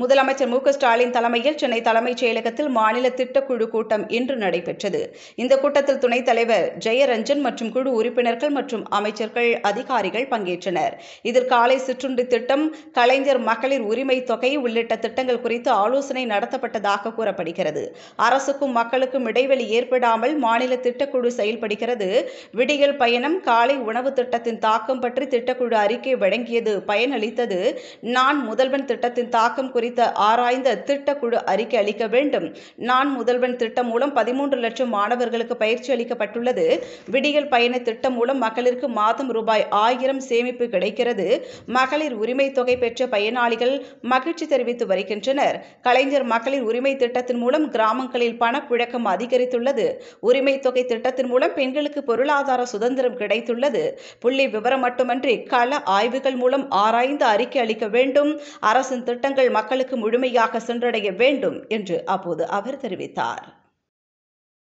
முதலமைச்சர் மு ஸ்டாலின் தலைமையில் சென்னை தலைமைச் செயலகத்தில் மாநில திட்டக்குழு கூட்டம் இன்று நடைபெற்றது இந்த கூட்டத்தில் துணைத் தலைவர் ஜெயரஞ்சன் மற்றும் குழு உறுப்பினர்கள் மற்றும் அமைச்சர்கள் அதிகாரிகள் பங்கேற்றனர் இதில் காலை சிற்றுண்டி திட்டம் கலைஞர் மகளிர் உரிமை தொகை உள்ளிட்ட திட்டங்கள் குறித்து ஆலோசனை நடத்தப்பட்டதாக கூறப்படுகிறது அரசுக்கும் மக்களுக்கும் இடைவெளி ஏற்படாமல் மாநில திட்டக்குழு செயல்படுகிறது விடியல் பயணம் காலை உணவு திட்டத்தின் தாக்கம் பற்றி திட்டக்குழு அறிக்கை வழங்கியது பயனளித்தது நான் முதல்வன் திட்டத்தின் தாக்கம் குறித்த ஆராய்ந்த திட்டக்குழு அறிக்கை அளிக்க வேண்டும் நான் முதல்வன் திட்டம் மூலம் பதிமூன்று லட்சம் மாணவர்களுக்கு பயிற்சி அளிக்கப்பட்டுள்ளது விடியல் பயண திட்டம் மூலம் மகளிருக்கு மாதம் ரூபாய் ஆயிரம் சேமிப்பு கிடைக்கிறது மகளிர் உரிமை தொகை பெற்ற பயனாளிகள் மகிழ்ச்சி தெரிவித்து வருகின்றனர் கலைஞர் மகளிர் உரிமை திட்டத்தின் மூலம் கிராமங்களில் பணப்புழக்கம் அதிகரித்துள்ளது உரிமை தொகை திட்டத்தின் மூலம் பெண்களுக்கு பொருளாதார சுதந்திரம் கிடைத்துள்ளது புள்ளி விவரம் மட்டுமன்றி கள ஆய்வுகள் மூலம் ஆராய்ந்து அறிக்கை அளிக்க வேண்டும் அரசின் திட்டங்கள் மக்கள் மக்களுக்கு முழுமையாக சென்றடைய வேண்டும் என்று அப்போது அவர் தெரிவித்தார்